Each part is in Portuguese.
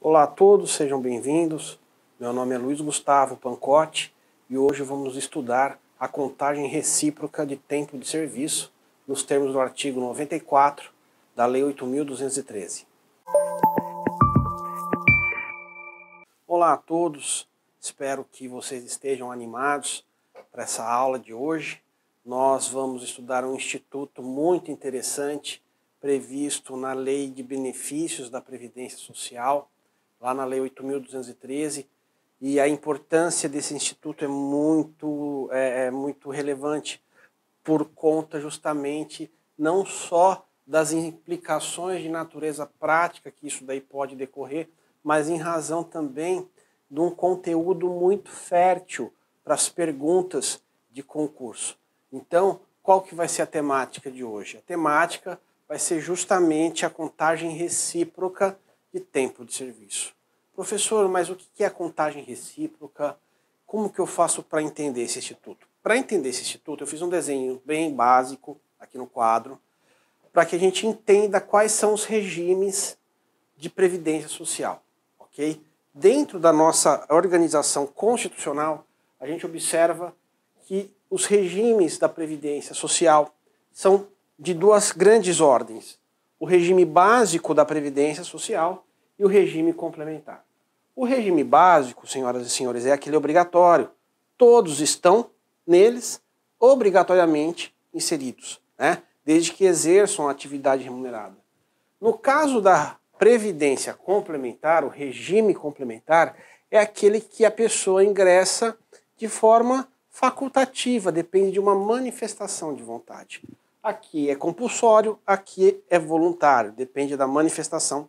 Olá a todos, sejam bem-vindos. Meu nome é Luiz Gustavo Pancotti e hoje vamos estudar a contagem recíproca de tempo de serviço nos termos do artigo 94 da Lei 8.213. Olá a todos, espero que vocês estejam animados para essa aula de hoje. Nós vamos estudar um instituto muito interessante previsto na Lei de Benefícios da Previdência Social lá na Lei 8.213, e a importância desse instituto é muito, é, é muito relevante por conta justamente não só das implicações de natureza prática que isso daí pode decorrer, mas em razão também de um conteúdo muito fértil para as perguntas de concurso. Então, qual que vai ser a temática de hoje? A temática vai ser justamente a contagem recíproca de tempo de serviço. Professor, mas o que é a contagem recíproca? Como que eu faço para entender esse instituto? Para entender esse instituto, eu fiz um desenho bem básico aqui no quadro, para que a gente entenda quais são os regimes de previdência social, ok? Dentro da nossa organização constitucional, a gente observa que os regimes da previdência social são de duas grandes ordens: o regime básico da previdência social e o regime complementar. O regime básico, senhoras e senhores, é aquele obrigatório. Todos estão neles obrigatoriamente inseridos, né? desde que exerçam atividade remunerada. No caso da previdência complementar, o regime complementar, é aquele que a pessoa ingressa de forma facultativa, depende de uma manifestação de vontade. Aqui é compulsório, aqui é voluntário, depende da manifestação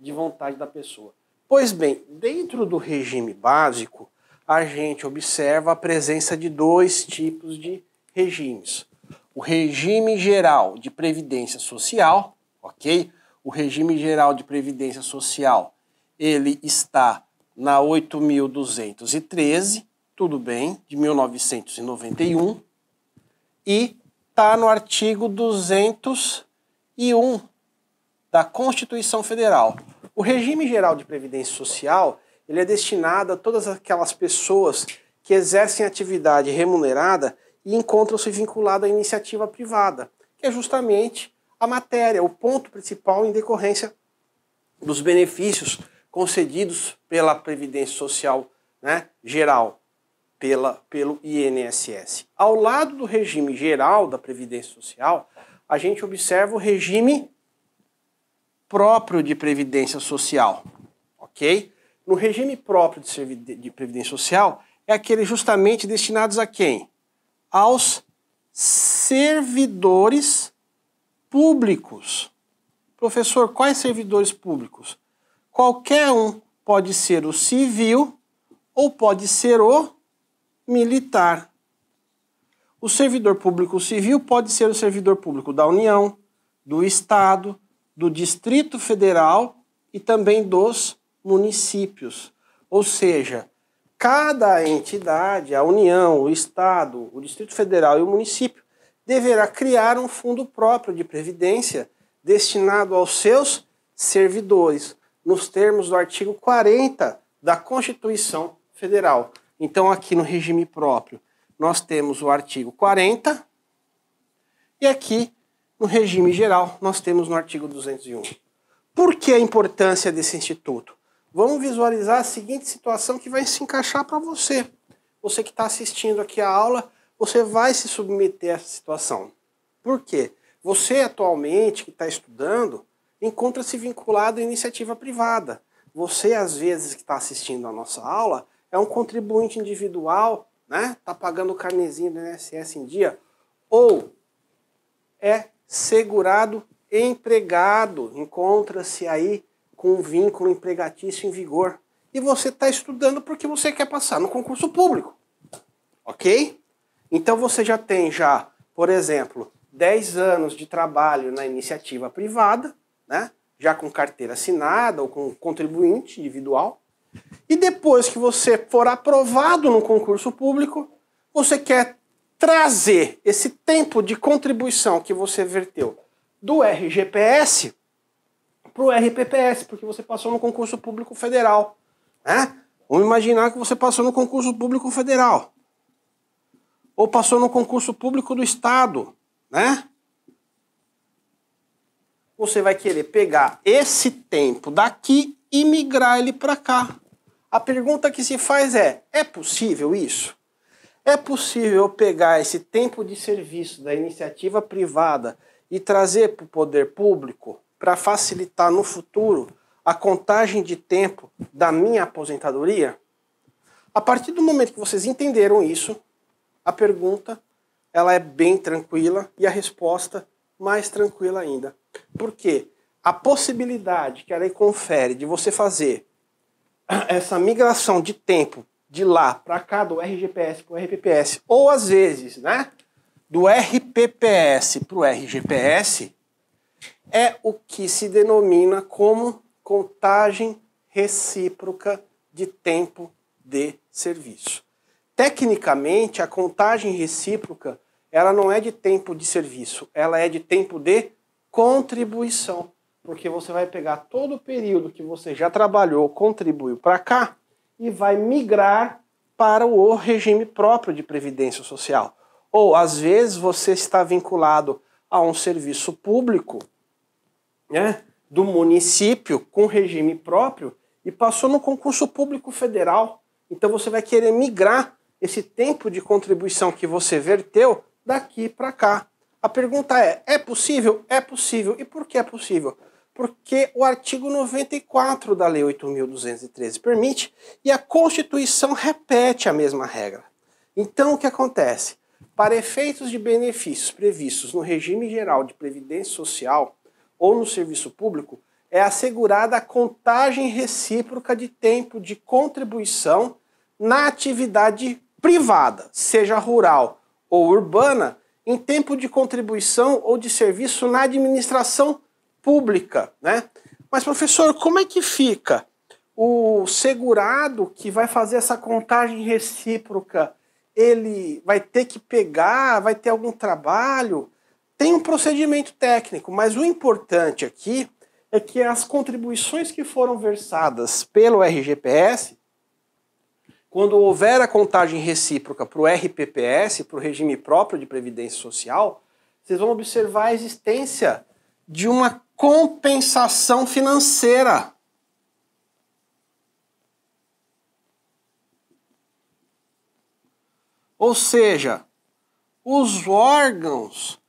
de vontade da pessoa. Pois bem, dentro do regime básico, a gente observa a presença de dois tipos de regimes. O regime geral de previdência social, ok? O regime geral de previdência social, ele está na 8.213, tudo bem, de 1991, e está no artigo 201 da Constituição Federal. O regime geral de previdência social ele é destinado a todas aquelas pessoas que exercem atividade remunerada e encontram-se vinculadas à iniciativa privada, que é justamente a matéria, o ponto principal em decorrência dos benefícios concedidos pela Previdência Social né, Geral, pela, pelo INSS. Ao lado do regime geral da Previdência Social, a gente observa o regime próprio de previdência social, ok? No regime próprio de previdência social, é aquele justamente destinados a quem? Aos servidores públicos. Professor, quais servidores públicos? Qualquer um pode ser o civil ou pode ser o militar. O servidor público civil pode ser o servidor público da União, do Estado, do Distrito Federal e também dos municípios. Ou seja, cada entidade, a União, o Estado, o Distrito Federal e o município, deverá criar um fundo próprio de previdência destinado aos seus servidores, nos termos do artigo 40 da Constituição Federal. Então, aqui no regime próprio, nós temos o artigo 40 e aqui no regime geral, nós temos no artigo 201. Por que a importância desse instituto? Vamos visualizar a seguinte situação que vai se encaixar para você. Você que está assistindo aqui a aula, você vai se submeter a essa situação. Por quê? Você atualmente que está estudando, encontra-se vinculado à iniciativa privada. Você, às vezes, que está assistindo a nossa aula, é um contribuinte individual, né? Está pagando o carnezinho do INSS em dia, ou é segurado empregado encontra-se aí com um vínculo empregatício em vigor. E você está estudando porque você quer passar no concurso público. Ok? Então você já tem já, por exemplo, 10 anos de trabalho na iniciativa privada, né? já com carteira assinada ou com contribuinte individual. E depois que você for aprovado no concurso público, você quer trazer esse tempo de contribuição que você verteu do RGPS para o RPPS, porque você passou no concurso público federal. Né? Vamos imaginar que você passou no concurso público federal. Ou passou no concurso público do Estado. Né? Você vai querer pegar esse tempo daqui e migrar ele para cá. A pergunta que se faz é: é possível isso? É possível pegar esse tempo de serviço da iniciativa privada e trazer para o poder público para facilitar no futuro a contagem de tempo da minha aposentadoria? A partir do momento que vocês entenderam isso, a pergunta ela é bem tranquila e a resposta mais tranquila ainda. Porque a possibilidade que a lei confere de você fazer essa migração de tempo de lá para cá, do RGPS para o RPPS, ou às vezes, né, do RPPS para o RGPS, é o que se denomina como contagem recíproca de tempo de serviço. Tecnicamente, a contagem recíproca ela não é de tempo de serviço, ela é de tempo de contribuição, porque você vai pegar todo o período que você já trabalhou, contribuiu para cá, e vai migrar para o regime próprio de previdência social. Ou às vezes você está vinculado a um serviço público, né, do município com regime próprio e passou no concurso público federal. Então você vai querer migrar esse tempo de contribuição que você verteu daqui para cá. A pergunta é: é possível? É possível. E por que é possível? porque o artigo 94 da Lei 8.213 permite e a Constituição repete a mesma regra. Então, o que acontece? Para efeitos de benefícios previstos no regime geral de previdência social ou no serviço público, é assegurada a contagem recíproca de tempo de contribuição na atividade privada, seja rural ou urbana, em tempo de contribuição ou de serviço na administração pública, né? Mas professor, como é que fica o segurado que vai fazer essa contagem recíproca? Ele vai ter que pegar, vai ter algum trabalho? Tem um procedimento técnico, mas o importante aqui é que as contribuições que foram versadas pelo RGPS, quando houver a contagem recíproca para o RPPS, para o regime próprio de previdência social, vocês vão observar a existência de uma compensação financeira. Ou seja, os órgãos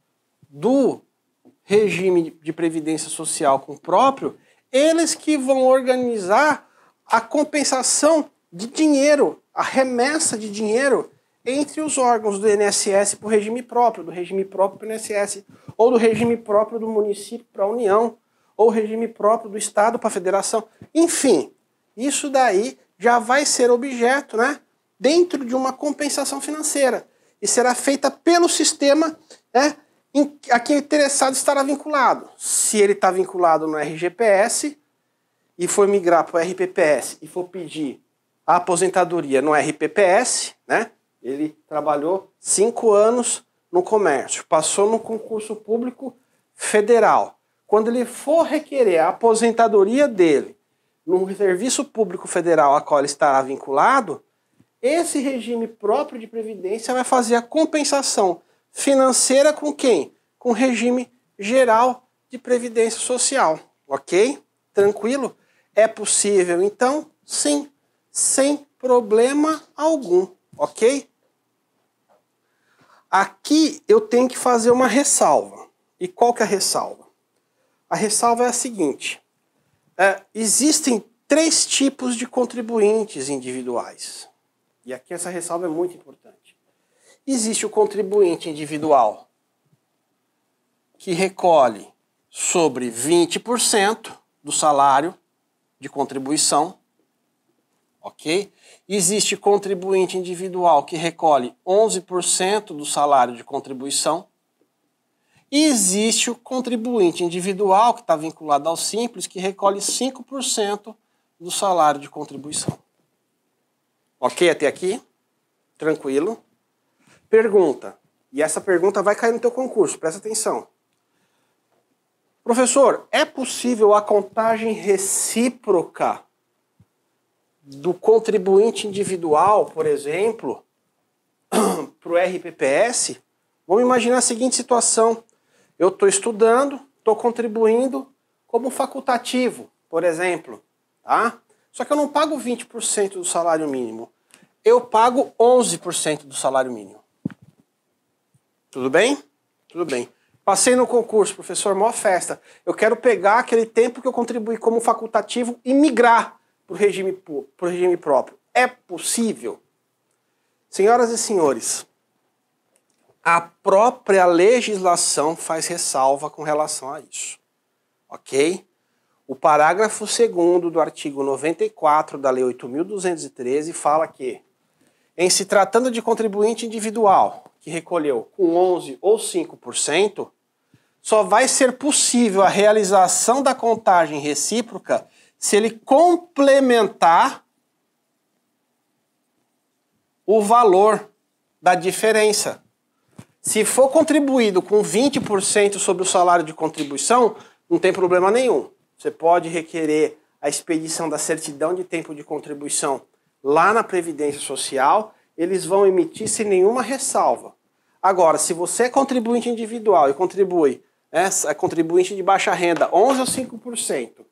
do regime de previdência social com o próprio, eles que vão organizar a compensação de dinheiro, a remessa de dinheiro entre os órgãos do INSS para o regime próprio, do regime próprio para o INSS, ou do regime próprio do município para a União, ou regime próprio do Estado para a Federação. Enfim, isso daí já vai ser objeto, né, dentro de uma compensação financeira e será feita pelo sistema, né, a que o interessado estará vinculado. Se ele está vinculado no RGPS e for migrar para o RPPS e for pedir a aposentadoria no RPPS, né, ele trabalhou cinco anos no comércio, passou no concurso público federal. Quando ele for requerer a aposentadoria dele no serviço público federal a qual ele estará vinculado, esse regime próprio de previdência vai fazer a compensação financeira com quem? Com o regime geral de previdência social, ok? Tranquilo? É possível, então? Sim, sem problema algum, ok? Aqui eu tenho que fazer uma ressalva. E qual que é a ressalva? A ressalva é a seguinte: é, existem três tipos de contribuintes individuais. E aqui essa ressalva é muito importante. Existe o contribuinte individual, que recolhe sobre 20% do salário de contribuição ok? Existe contribuinte individual que recolhe 11% do salário de contribuição. E existe o contribuinte individual, que está vinculado ao Simples, que recolhe 5% do salário de contribuição. Ok até aqui? Tranquilo? Pergunta. E essa pergunta vai cair no teu concurso, presta atenção. Professor, é possível a contagem recíproca do contribuinte individual, por exemplo, para o RPPS, vamos imaginar a seguinte situação. Eu estou estudando, estou contribuindo como facultativo, por exemplo. Tá? Só que eu não pago 20% do salário mínimo. Eu pago 11% do salário mínimo. Tudo bem? Tudo bem. Passei no concurso, professor, mó festa. Eu quero pegar aquele tempo que eu contribuí como facultativo e migrar para o regime, pro regime próprio. É possível? Senhoras e senhores, a própria legislação faz ressalva com relação a isso. Ok? O parágrafo 2 do artigo 94 da Lei 8.213 fala que, em se tratando de contribuinte individual que recolheu com 11% ou 5%, só vai ser possível a realização da contagem recíproca se ele complementar o valor da diferença. Se for contribuído com 20% sobre o salário de contribuição, não tem problema nenhum. Você pode requerer a expedição da certidão de tempo de contribuição lá na Previdência Social, eles vão emitir sem nenhuma ressalva. Agora, se você é contribuinte individual e contribui, né, é, contribuinte de baixa renda, 11 ou 5%,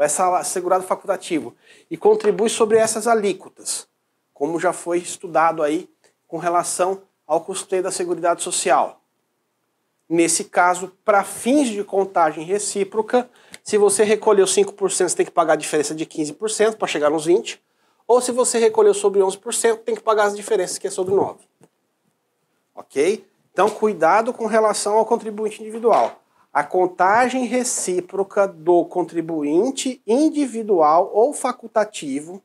ou é segurado facultativo, e contribui sobre essas alíquotas, como já foi estudado aí com relação ao custeio da Seguridade Social. Nesse caso, para fins de contagem recíproca, se você recolheu 5%, você tem que pagar a diferença de 15% para chegar nos 20%, ou se você recolheu sobre 11%, tem que pagar as diferenças que é sobre 9%. Ok? Então, cuidado com relação ao contribuinte individual a contagem recíproca do contribuinte individual ou facultativo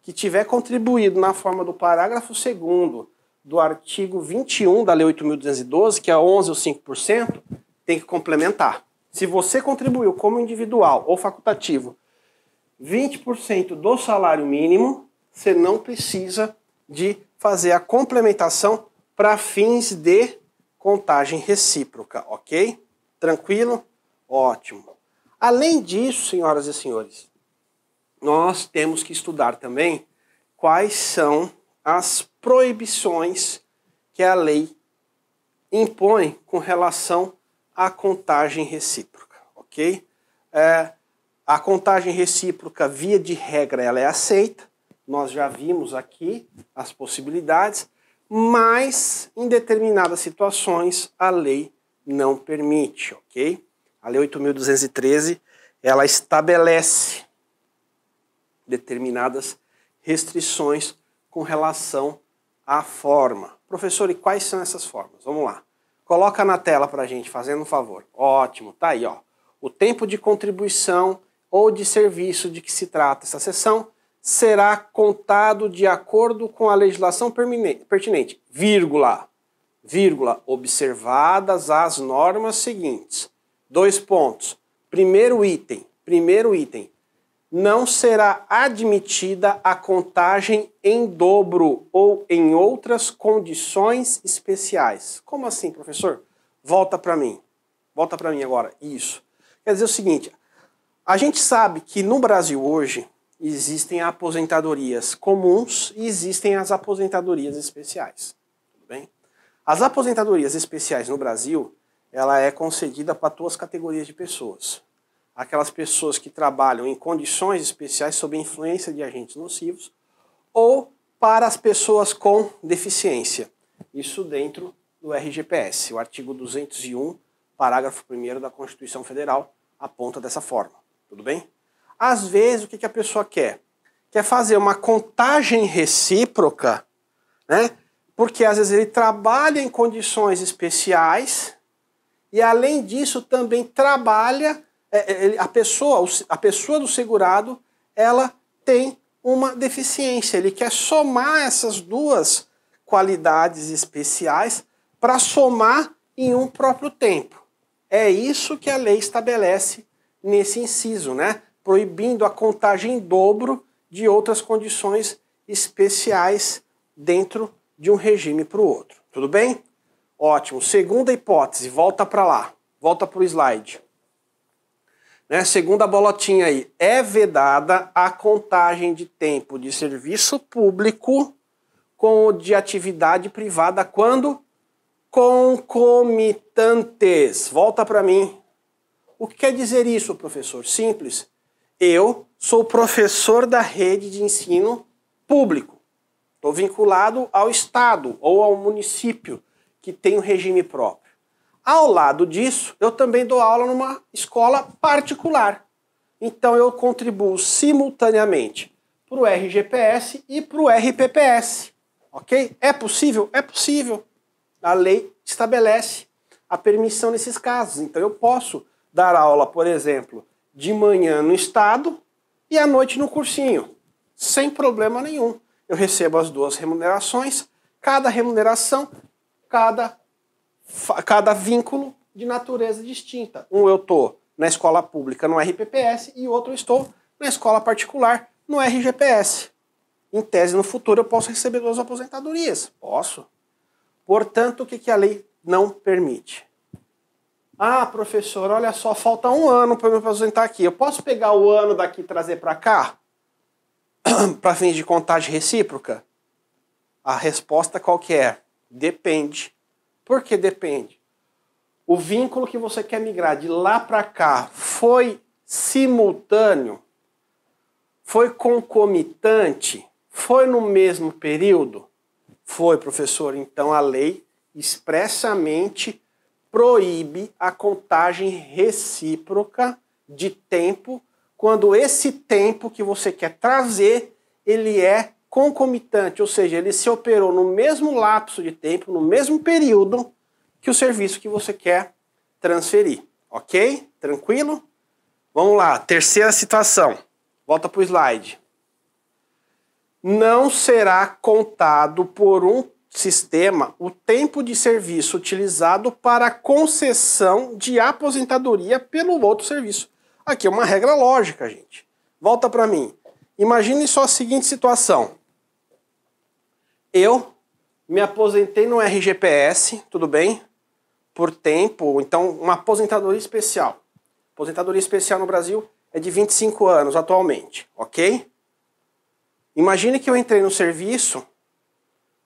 que tiver contribuído na forma do parágrafo 2 do artigo 21 da Lei 8.212, que é 11 ou 5%, tem que complementar. Se você contribuiu como individual ou facultativo 20% do salário mínimo, você não precisa de fazer a complementação para fins de contagem recíproca, ok? Tranquilo? Ótimo. Além disso, senhoras e senhores, nós temos que estudar também quais são as proibições que a lei impõe com relação à contagem recíproca, ok? É, a contagem recíproca, via de regra, ela é aceita. Nós já vimos aqui as possibilidades, mas em determinadas situações a lei não permite, ok? A Lei 8.213, ela estabelece determinadas restrições com relação à forma. Professor, e quais são essas formas? Vamos lá. Coloca na tela para a gente, fazendo um favor. Ótimo, tá aí, ó. O tempo de contribuição ou de serviço de que se trata essa sessão será contado de acordo com a legislação pertinente, vírgula vírgula, observadas as normas seguintes. Dois pontos. Primeiro item, primeiro item. Não será admitida a contagem em dobro ou em outras condições especiais. Como assim, professor? Volta para mim. Volta para mim agora. Isso. Quer dizer o seguinte, a gente sabe que no Brasil hoje existem aposentadorias comuns e existem as aposentadorias especiais. As aposentadorias especiais no Brasil, ela é concedida para duas categorias de pessoas. Aquelas pessoas que trabalham em condições especiais sob influência de agentes nocivos ou para as pessoas com deficiência. Isso dentro do RGPS, o artigo 201, parágrafo 1 da Constituição Federal, aponta dessa forma. Tudo bem? Às vezes, o que a pessoa quer? Quer fazer uma contagem recíproca, né? Porque às vezes ele trabalha em condições especiais e além disso também trabalha é, é, a pessoa, a pessoa do segurado, ela tem uma deficiência. Ele quer somar essas duas qualidades especiais para somar em um próprio tempo. É isso que a lei estabelece nesse inciso, né? Proibindo a contagem em dobro de outras condições especiais dentro de um regime para o outro. Tudo bem? Ótimo. Segunda hipótese, volta para lá. Volta para o slide. Né? Segunda bolotinha aí. É vedada a contagem de tempo de serviço público com o de atividade privada quando concomitantes. Volta para mim. O que quer dizer isso, professor? Simples. Eu sou professor da rede de ensino público. Estou vinculado ao Estado ou ao município, que tem um regime próprio. Ao lado disso, eu também dou aula numa escola particular. Então eu contribuo simultaneamente para o RGPS e para o RPPS. Ok? É possível? É possível. A lei estabelece a permissão nesses casos. Então eu posso dar aula, por exemplo, de manhã no estado e à noite no cursinho, sem problema nenhum eu recebo as duas remunerações, cada remuneração, cada, cada vínculo de natureza distinta. Um eu estou na escola pública no RPPS e outro eu estou na escola particular no RGPS. Em tese, no futuro eu posso receber duas aposentadorias. Posso. Portanto, o que, que a lei não permite? Ah, professor, olha só, falta um ano para eu me aposentar aqui. Eu posso pegar o ano daqui e trazer para cá? para fins de contagem recíproca? A resposta qual que é? Depende. Por que depende? O vínculo que você quer migrar de lá para cá foi simultâneo? Foi concomitante? Foi no mesmo período? Foi, professor. Então a lei expressamente proíbe a contagem recíproca de tempo quando esse tempo que você quer trazer, ele é concomitante, ou seja, ele se operou no mesmo lapso de tempo, no mesmo período que o serviço que você quer transferir. Ok? Tranquilo? Vamos lá, terceira situação. Volta para o slide. Não será contado por um sistema o tempo de serviço utilizado para concessão de aposentadoria pelo outro serviço. Aqui é uma regra lógica, gente. Volta para mim. Imagine só a seguinte situação. Eu me aposentei no RGPS, tudo bem? Por tempo, então uma aposentadoria especial. Aposentadoria especial no Brasil é de 25 anos atualmente, ok? Imagine que eu entrei no serviço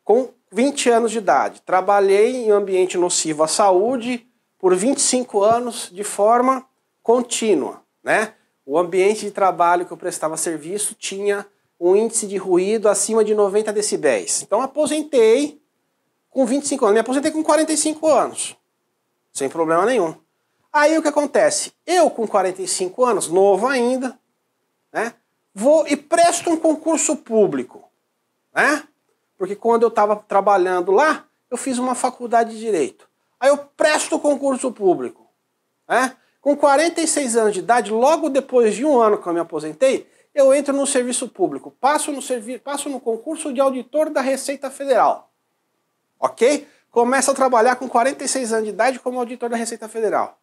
com 20 anos de idade, trabalhei em ambiente nocivo à saúde por 25 anos de forma contínua né? O ambiente de trabalho que eu prestava serviço tinha um índice de ruído acima de 90 decibéis. Então aposentei com 25 anos, me aposentei com 45 anos, sem problema nenhum. Aí o que acontece? Eu com 45 anos, novo ainda, né? Vou e presto um concurso público, né? Porque quando eu estava trabalhando lá, eu fiz uma faculdade de direito. Aí eu presto o concurso público, né? Com 46 anos de idade, logo depois de um ano que eu me aposentei, eu entro no serviço público, passo no, servi passo no concurso de auditor da Receita Federal. Ok? Começo a trabalhar com 46 anos de idade como auditor da Receita Federal.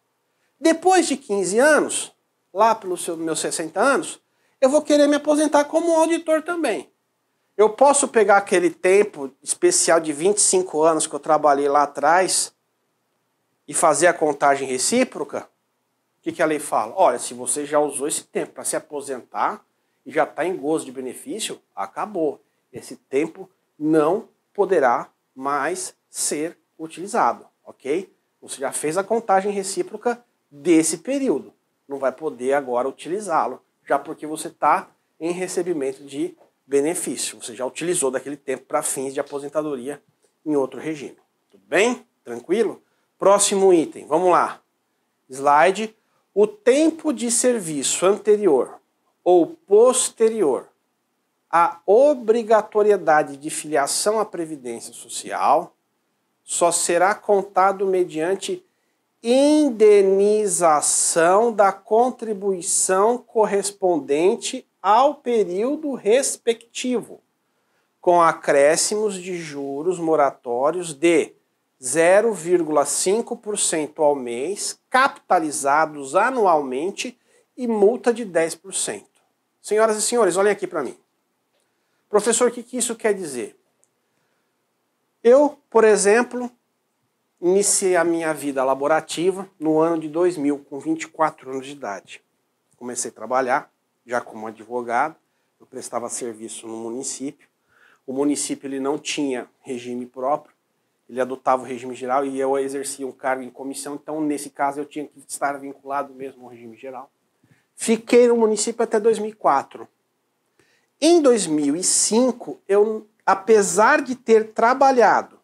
Depois de 15 anos, lá pelos meus 60 anos, eu vou querer me aposentar como auditor também. Eu posso pegar aquele tempo especial de 25 anos que eu trabalhei lá atrás e fazer a contagem recíproca? O que, que a lei fala? Olha, se você já usou esse tempo para se aposentar e já está em gozo de benefício, acabou. Esse tempo não poderá mais ser utilizado, ok? Você já fez a contagem recíproca desse período. Não vai poder agora utilizá-lo, já porque você está em recebimento de benefício. Você já utilizou daquele tempo para fins de aposentadoria em outro regime. Tudo bem? Tranquilo? Próximo item, vamos lá. Slide o tempo de serviço anterior ou posterior à obrigatoriedade de filiação à Previdência Social só será contado mediante indenização da contribuição correspondente ao período respectivo, com acréscimos de juros moratórios de 0,5% ao mês, capitalizados anualmente e multa de 10%. Senhoras e senhores, olhem aqui para mim. Professor, o que, que isso quer dizer? Eu, por exemplo, iniciei a minha vida laborativa no ano de 2000, com 24 anos de idade. Comecei a trabalhar já como advogado, eu prestava serviço no município. O município ele não tinha regime próprio, ele adotava o regime geral e eu exercia um cargo em comissão, então nesse caso eu tinha que estar vinculado mesmo ao regime geral. Fiquei no município até 2004. Em 2005, eu, apesar de ter trabalhado,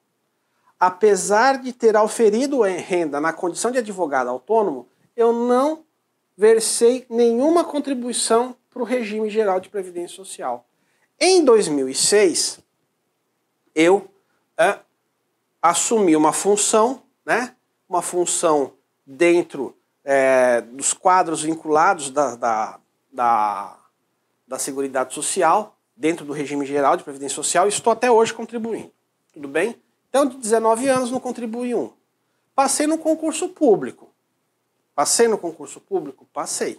apesar de ter oferido renda na condição de advogado autônomo, eu não versei nenhuma contribuição para o regime geral de previdência social. Em 2006, eu uh, assumir uma função, né? uma função dentro é, dos quadros vinculados da, da, da, da Seguridade Social, dentro do regime geral de Previdência Social, e estou até hoje contribuindo. Tudo bem? Então, de 19 anos, não contribuí um. Passei no concurso público. Passei no concurso público? Passei.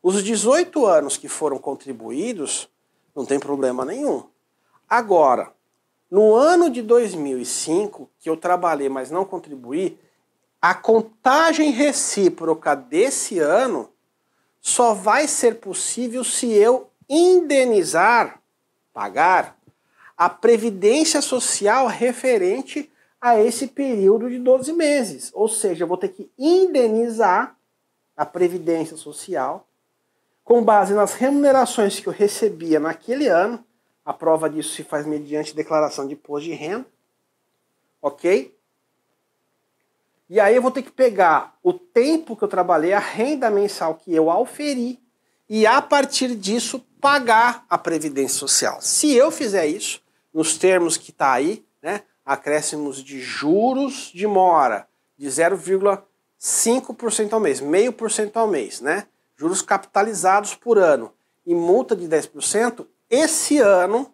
Os 18 anos que foram contribuídos, não tem problema nenhum. Agora, no ano de 2005, que eu trabalhei, mas não contribuí, a contagem recíproca desse ano só vai ser possível se eu indenizar, pagar, a previdência social referente a esse período de 12 meses. Ou seja, eu vou ter que indenizar a previdência social com base nas remunerações que eu recebia naquele ano a prova disso se faz mediante declaração de imposto de renda. Ok? E aí eu vou ter que pegar o tempo que eu trabalhei, a renda mensal que eu auferi, e a partir disso pagar a Previdência Social. Se eu fizer isso, nos termos que está aí, né, acréscimos de juros de mora de 0,5% ao mês, meio por cento ao mês, né? Juros capitalizados por ano e multa de 10%, esse ano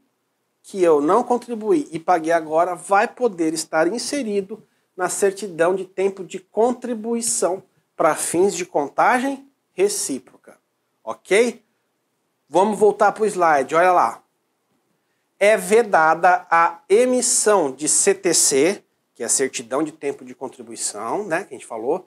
que eu não contribuí e paguei agora vai poder estar inserido na certidão de tempo de contribuição para fins de contagem recíproca. Ok? Vamos voltar para o slide, olha lá. É vedada a emissão de CTC, que é a certidão de tempo de contribuição, né, que a gente falou,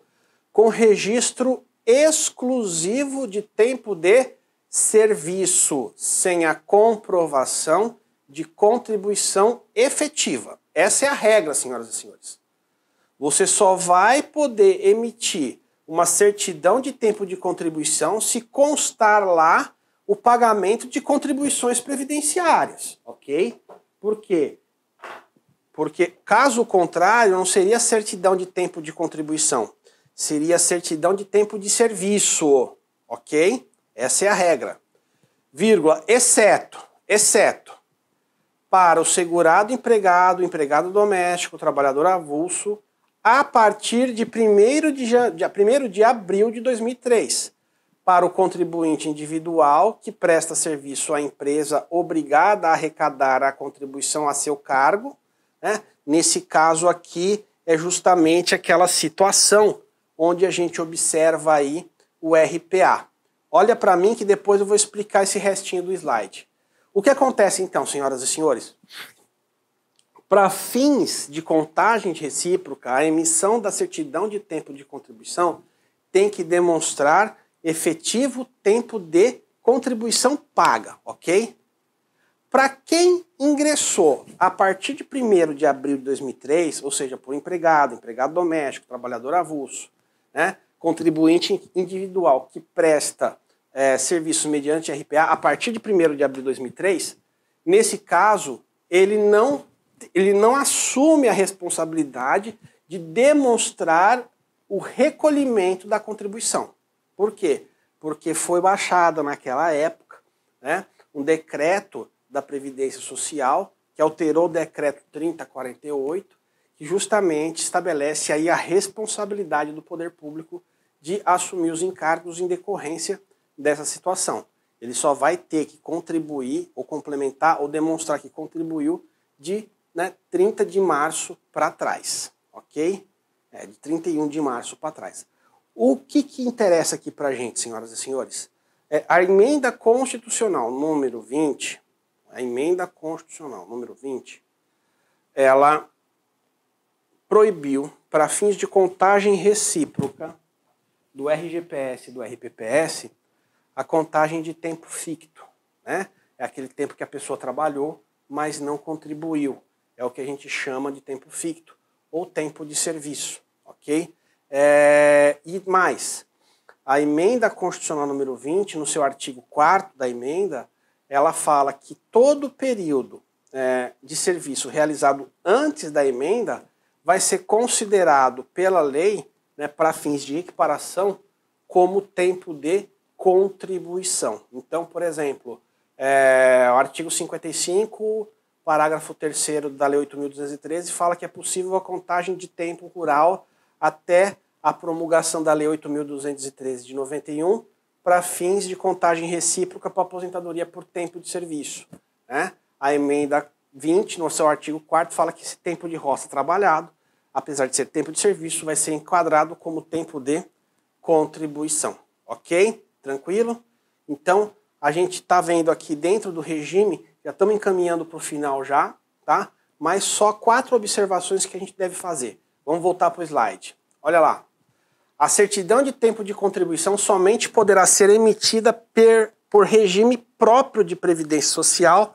com registro exclusivo de tempo de serviço sem a comprovação de contribuição efetiva. Essa é a regra, senhoras e senhores. Você só vai poder emitir uma certidão de tempo de contribuição se constar lá o pagamento de contribuições previdenciárias, ok? Por quê? Porque, caso contrário, não seria certidão de tempo de contribuição, seria certidão de tempo de serviço, ok? Essa é a regra. Vírgula, exceto, exceto para o segurado empregado, empregado doméstico, trabalhador avulso, a partir de 1 de, de, 1 de abril de 2003, para o contribuinte individual que presta serviço à empresa obrigada a arrecadar a contribuição a seu cargo. Né? Nesse caso aqui, é justamente aquela situação onde a gente observa aí o RPA. Olha para mim que depois eu vou explicar esse restinho do slide. O que acontece então, senhoras e senhores? Para fins de contagem recíproca, a emissão da certidão de tempo de contribuição tem que demonstrar efetivo tempo de contribuição paga, ok? Para quem ingressou a partir de 1 de abril de 2003, ou seja, por empregado, empregado doméstico, trabalhador avulso, né, contribuinte individual que presta é, serviços mediante RPA a partir de 1 de abril de 2003, nesse caso, ele não, ele não assume a responsabilidade de demonstrar o recolhimento da contribuição. Por quê? Porque foi baixada naquela época né, um decreto da Previdência Social que alterou o decreto 3048, que justamente estabelece aí a responsabilidade do poder público de assumir os encargos em decorrência dessa situação. Ele só vai ter que contribuir ou complementar ou demonstrar que contribuiu de né, 30 de março para trás, ok? É, de 31 de março para trás. O que, que interessa aqui para a gente, senhoras e senhores? É a emenda constitucional número 20, a emenda constitucional número 20, ela proibiu, para fins de contagem recíproca do RGPS e do RPPS, a contagem de tempo ficto, né? É aquele tempo que a pessoa trabalhou, mas não contribuiu. É o que a gente chama de tempo ficto ou tempo de serviço, ok? É, e mais, a emenda constitucional número 20, no seu artigo 4 da emenda, ela fala que todo período é, de serviço realizado antes da emenda vai ser considerado pela lei, né, para fins de equiparação, como tempo de contribuição. Então, por exemplo, é, o artigo 55, parágrafo 3 da Lei 8.213, fala que é possível a contagem de tempo rural até a promulgação da Lei 8.213 de 91 para fins de contagem recíproca para aposentadoria por tempo de serviço. Né? A emenda 20, no seu artigo 4 fala que esse tempo de roça trabalhado, apesar de ser tempo de serviço, vai ser enquadrado como tempo de contribuição. Ok? Tranquilo? Então, a gente está vendo aqui dentro do regime, já estamos encaminhando para o final já, tá? Mas só quatro observações que a gente deve fazer. Vamos voltar para o slide. Olha lá. A certidão de tempo de contribuição somente poderá ser emitida per, por regime próprio de previdência social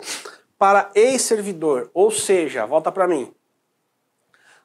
para ex-servidor. Ou seja, volta para mim.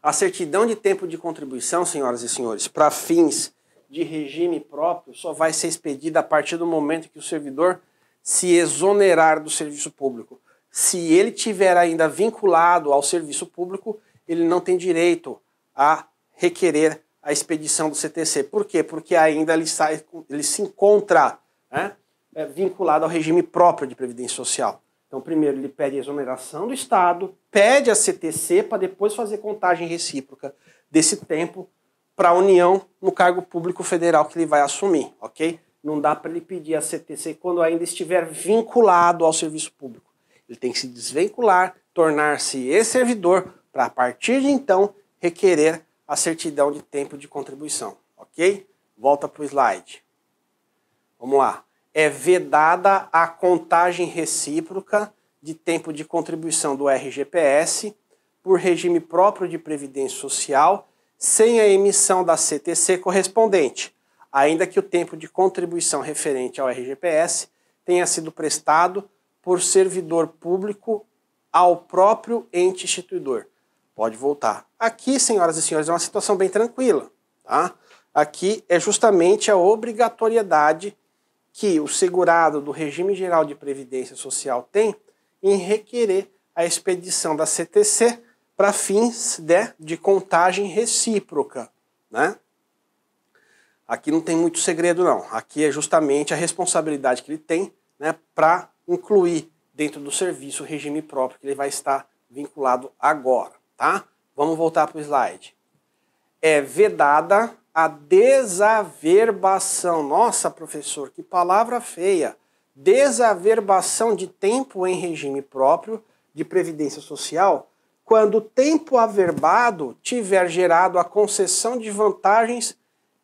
A certidão de tempo de contribuição, senhoras e senhores, para fins de regime próprio só vai ser expedida a partir do momento que o servidor se exonerar do serviço público. Se ele tiver ainda vinculado ao serviço público, ele não tem direito a requerer a expedição do CTC. Por quê? Porque ainda ele, sai, ele se encontra né, é, vinculado ao regime próprio de previdência social. Então, primeiro ele pede a exoneração do Estado, pede a CTC para depois fazer contagem recíproca desse tempo para a União no cargo público federal que ele vai assumir, ok? Não dá para ele pedir a CTC quando ainda estiver vinculado ao serviço público. Ele tem que se desvincular, tornar-se ex-servidor, para a partir de então requerer a certidão de tempo de contribuição, ok? Volta para o slide. Vamos lá. É vedada a contagem recíproca de tempo de contribuição do RGPS por regime próprio de previdência social sem a emissão da CTC correspondente, ainda que o tempo de contribuição referente ao RGPS tenha sido prestado por servidor público ao próprio ente instituidor. Pode voltar. Aqui, senhoras e senhores, é uma situação bem tranquila. Tá? Aqui é justamente a obrigatoriedade que o segurado do regime geral de previdência social tem em requerer a expedição da CTC para fins de, de contagem recíproca. Né? Aqui não tem muito segredo, não. Aqui é justamente a responsabilidade que ele tem né, para incluir dentro do serviço o regime próprio que ele vai estar vinculado agora. Tá? Vamos voltar para o slide. É vedada a desaverbação. Nossa, professor, que palavra feia! Desaverbação de tempo em regime próprio de previdência social quando o tempo averbado tiver gerado a concessão de vantagens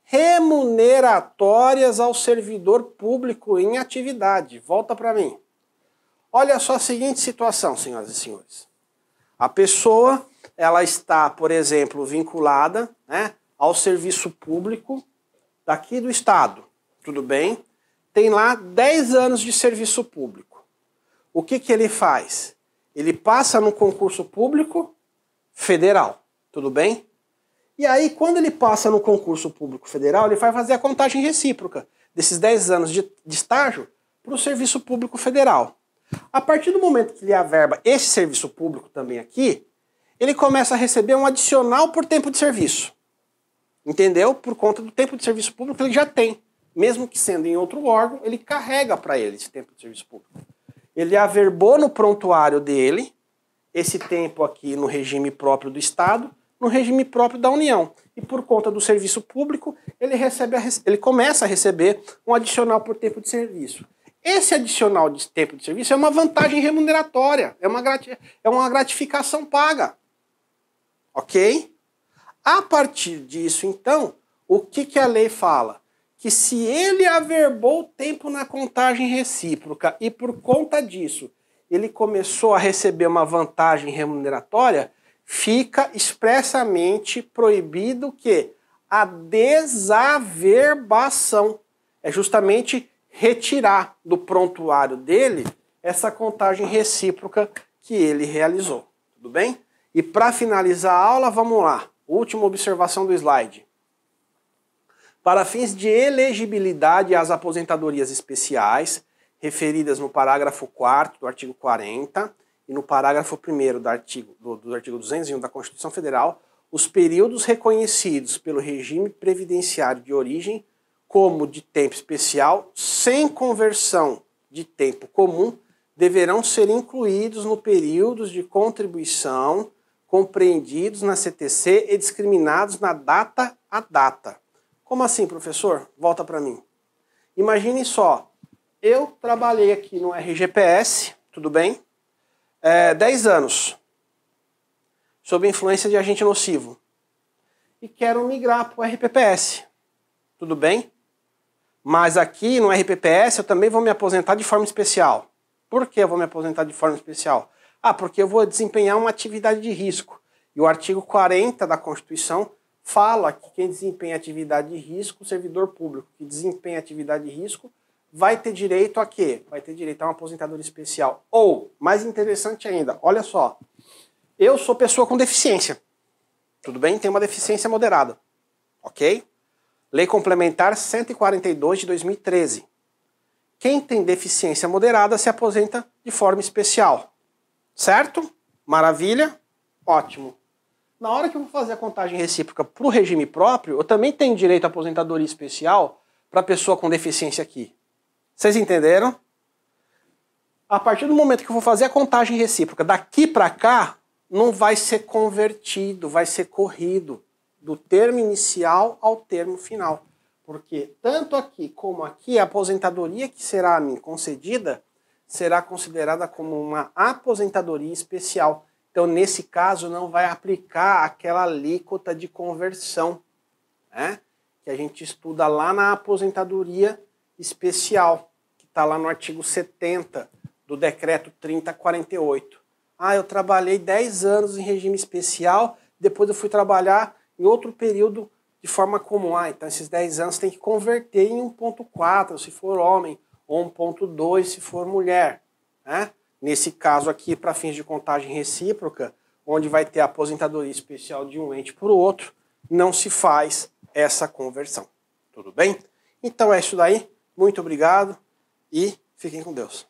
remuneratórias ao servidor público em atividade. Volta para mim. Olha só a seguinte situação, senhoras e senhores. A pessoa, ela está, por exemplo, vinculada né, ao serviço público daqui do Estado, tudo bem? Tem lá 10 anos de serviço público. O que, que ele faz? Ele passa no concurso público federal, tudo bem? E aí, quando ele passa no concurso público federal, ele vai fazer a contagem recíproca desses 10 anos de, de estágio para o serviço público federal. A partir do momento que ele averba esse serviço público também aqui, ele começa a receber um adicional por tempo de serviço. Entendeu? Por conta do tempo de serviço público que ele já tem. Mesmo que sendo em outro órgão, ele carrega para ele esse tempo de serviço público. Ele averbou no prontuário dele esse tempo aqui no regime próprio do Estado, no regime próprio da União. E por conta do serviço público, ele, recebe a, ele começa a receber um adicional por tempo de serviço. Esse adicional de tempo de serviço é uma vantagem remuneratória, é uma, é uma gratificação paga. Ok? A partir disso, então, o que, que a lei fala? que se ele averbou o tempo na contagem recíproca e por conta disso ele começou a receber uma vantagem remuneratória, fica expressamente proibido que a desaverbação é justamente retirar do prontuário dele essa contagem recíproca que ele realizou, tudo bem? E para finalizar a aula, vamos lá. Última observação do slide para fins de elegibilidade às aposentadorias especiais, referidas no parágrafo 4 do artigo 40 e no parágrafo 1 do artigo, do, do artigo 201 da Constituição Federal, os períodos reconhecidos pelo regime previdenciário de origem como de tempo especial, sem conversão de tempo comum, deverão ser incluídos no períodos de contribuição compreendidos na CTC e discriminados na data a data. Como assim, professor? Volta para mim. Imagine só, eu trabalhei aqui no RGPS, tudo bem? É, 10 anos, sob influência de agente nocivo. E quero migrar para o RPPS, tudo bem? Mas aqui no RPPS eu também vou me aposentar de forma especial. Por que eu vou me aposentar de forma especial? Ah, porque eu vou desempenhar uma atividade de risco. E o artigo 40 da Constituição fala que quem desempenha atividade de risco, servidor público que desempenha atividade de risco, vai ter direito a quê? Vai ter direito a uma aposentadoria especial. Ou, mais interessante ainda, olha só, eu sou pessoa com deficiência. Tudo bem? Tem uma deficiência moderada. Ok? Lei Complementar 142 de 2013. Quem tem deficiência moderada se aposenta de forma especial. Certo? Maravilha? Ótimo. Na hora que eu vou fazer a contagem recíproca para o regime próprio, eu também tenho direito à aposentadoria especial para pessoa com deficiência aqui. Vocês entenderam? A partir do momento que eu vou fazer a contagem recíproca daqui para cá, não vai ser convertido, vai ser corrido do termo inicial ao termo final. Porque tanto aqui como aqui, a aposentadoria que será a mim concedida será considerada como uma aposentadoria especial. Então, nesse caso, não vai aplicar aquela alíquota de conversão, né? que a gente estuda lá na aposentadoria especial, que está lá no artigo 70 do decreto 3048. Ah, eu trabalhei 10 anos em regime especial, depois eu fui trabalhar em outro período de forma comum. Ah, então esses 10 anos tem que converter em 1.4 se for homem, ou 1.2 se for mulher. Né? Nesse caso aqui, para fins de contagem recíproca, onde vai ter a aposentadoria especial de um ente para o outro, não se faz essa conversão. Tudo bem? Então é isso daí. Muito obrigado e fiquem com Deus.